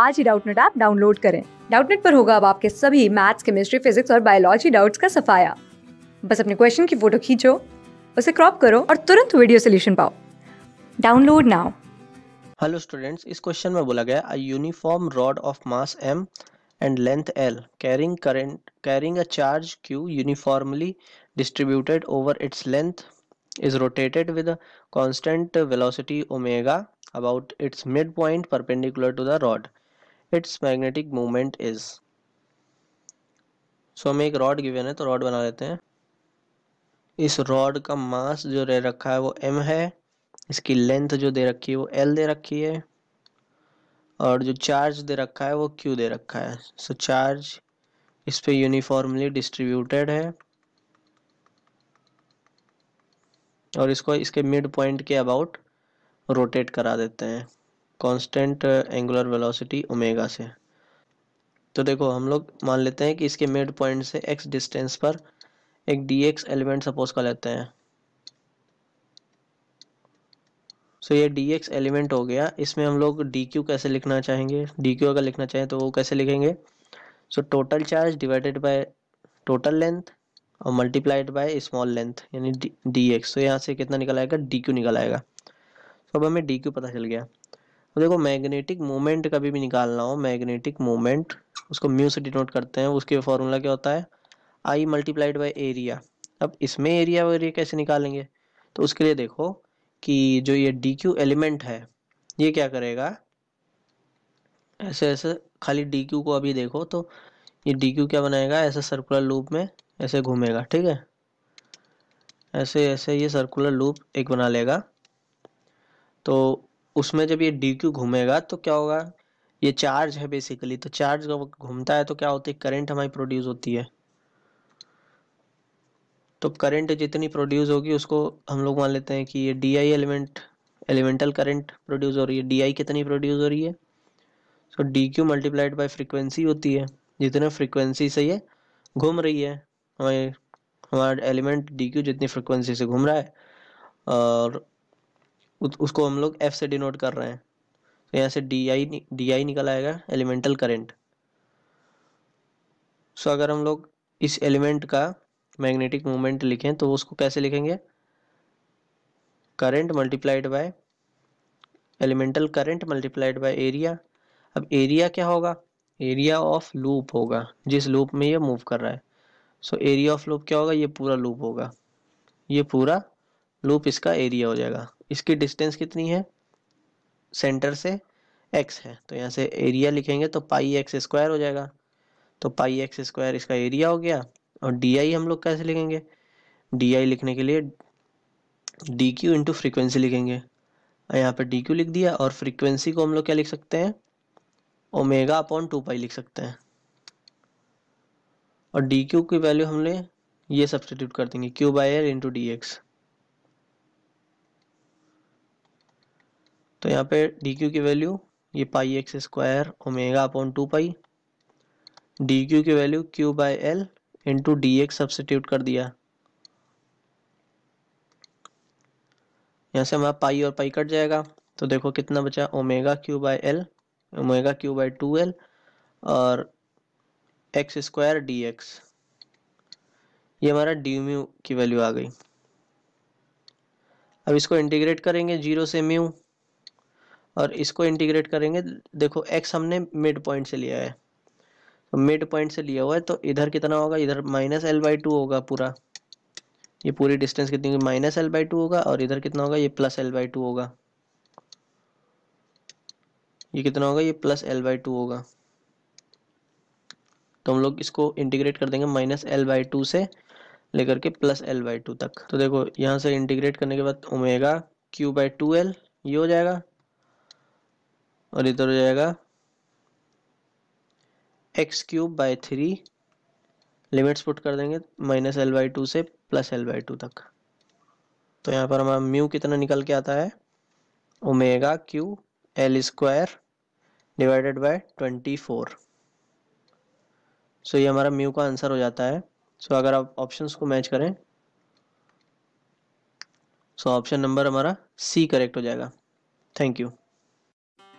आज ही Doubtnut app download करें डाउटनेट पर होगा अब आपके सभी मैथ्स केमिस्ट्री फिजिक्स और बायोलॉजी डाउट्स का सफाया बस अपने क्वेश्चन की फोटो खींचो उसे क्रॉप करो और तुरंत वीडियो सोल्यूशन पाओ डाउनलोड नाउ हेलो स्टूडेंट्स इस क्वेश्चन में बोला गया a uniform rod of mass M and length L carrying current carrying a charge Q uniformly distributed over its length is rotated with a constant velocity omega about its midpoint perpendicular to the rod its magnetic moment is so हमें एक rod given है तो rod बना लेते हैं इस rod का मास जो दे रखा है वो m है इसकी लेंथ जो दे रखी है वो l दे रखी है और जो चार्ज दे रखा है वो q दे रखा है सो so, चार्ज इस पे यूनिफॉर्मली डिस्ट्रीब्यूटेड है और इसको इसके मिड पॉइंट के अबाउट रोटेट करा देते हैं कांस्टेंट एंगुलर वेलोसिटी ओमेगा से तो देखो हम लोग मान लेते हैं कि इसके मिड पॉइंट से एक्स डिस्टेंस पर एक डी एक्स एलिमेंट सपोज कर लेते हैं सो ये डी एक्स एलिमेंट हो गया इसमें हम लोग डी क्यू कैसे लिखना चाहेंगे डी क्यू अगर लिखना चाहें तो वो कैसे लिखेंगे so total charge divided by total length और मल्टीप्लाइड बाय स्मॉल लेंथ यानी डी एक्स तो यहाँ से कितना निकल आएगा डी क्यू निकल आएगा तो अब हमें डी क्यू पता चल गया तो देखो मैग्नेटिक मोमेंट कभी भी निकालना हो मैग्नेटिक मोमेंट उसको म्यू से डिनोट करते हैं उसके फॉर्मूला क्या होता है आई मल्टीप्लाइड बाई एरिया अब इसमें एरिया वगैरह कैसे निकालेंगे तो उसके लिए देखो कि जो ये डी क्यू एलिमेंट है ये क्या करेगा ऐसे ऐसे खाली डी क्यू को अभी देखो तो ये डी क्यू क्या बनाएगा ऐसे सर्कुलर लूप में ऐसे घूमेगा ठीक है ऐसे ऐसे ये सर्कुलर लूप एक बना लेगा तो उसमें जब ये डी क्यू घूमेगा तो क्या होगा ये चार्ज है बेसिकली तो चार्ज जब घूमता है तो क्या होती है करेंट हमारी प्रोड्यूस होती है तो करंट जितनी प्रोड्यूस होगी उसको हम लोग मान लेते हैं कि ये d i element elemental current produce हो रही है डी आई कितनी प्रोड्यूस हो रही है so d q multiplied by frequency होती है जितने फ्रिक्वेंसी से ये घूम रही है हमारे हमारा एलिमेंट डी क्यू जितनी फ्रिक्वेंसी से घूम रहा है और उसको हम लोग एफ से डिनोट कर रहे हैं तो यहाँ से डी आई डी आई निकल आएगा एलिमेंटल करेंट सो अगर हम लोग इस एलिमेंट का मैग्नेटिक मोमेंट लिखें तो उसको कैसे लिखेंगे current multiplied by elemental current multiplied by area अब एरिया क्या होगा एरिया ऑफ लूप होगा जिस लूप में ये मूव कर रहा है सो एरिया ऑफ लूप क्या होगा ये पूरा लूप होगा ये पूरा लूप इसका एरिया हो जाएगा इसकी डिस्टेंस कितनी है सेंटर से एक्स है तो यहाँ से एरिया लिखेंगे तो पाई एक्स स्क्वायर हो जाएगा तो पाई एक्स स्क्वायर इसका एरिया हो गया और डी आई हम लोग कैसे लिखेंगे डी आई लिखने के लिए डी क्यू इंटू फ्रिक्वेंसी लिखेंगे यहाँ पर डी क्यू लिख दिया और फ्रिक्वेंसी को हम लोग क्या लिख सकते हैं ओमेगा अपॉन टू पाई लिख सकते हैं और डी क्यू की वैल्यू हमने ये सब्सटीट्यूट कर देंगे q by l into d x तो यहाँ पे डी क्यू की वैल्यू ये pi x square omega upon two pi d q की value q by l into d x substitute कर दिया यहाँ से हमारा पाई और पाई कट जाएगा तो देखो कितना बचा omega q by l omega q by two l और एक्स स्क्वायर डी एक्स ये हमारा डी म्यू की वैल्यू आ गई अब इसको इंटीग्रेट करेंगे जीरो से म्यू और इसको इंटीग्रेट करेंगे देखो एक्स हमने मिड पॉइंट से लिया है तो मिड पॉइंट से लिया हुआ है तो इधर कितना होगा इधर माइनस एल बाई टू होगा पूरा ये पूरी डिस्टेंस कितनी होगी माइनस एल बाई टू होगा और इधर कितना होगा ये प्लस एल बाई टू होगा ये कितना होगा ये प्लस एल बाई टू होगा तो हम लोग इसको इंटीग्रेट कर देंगे माइनस एल बाई टू से लेकर के प्लस एल बाई टू तक तो देखो यहाँ से इंटीग्रेट करने के बाद omega q by two l ये हो जाएगा और इधर हो जाएगा x cube by three limits put कर देंगे माइनस एल बाई टू से प्लस एल बाई टू तक तो यहाँ पर हमारा म्यू कितना निकल के आता है omega q l square divided by twenty four so ये हमारा म्यू का आंसर हो जाता है सो so, अगर आप ऑप्शंस को मैच करें सो ऑप्शन नंबर हमारा सी करेक्ट हो जाएगा थैंक यू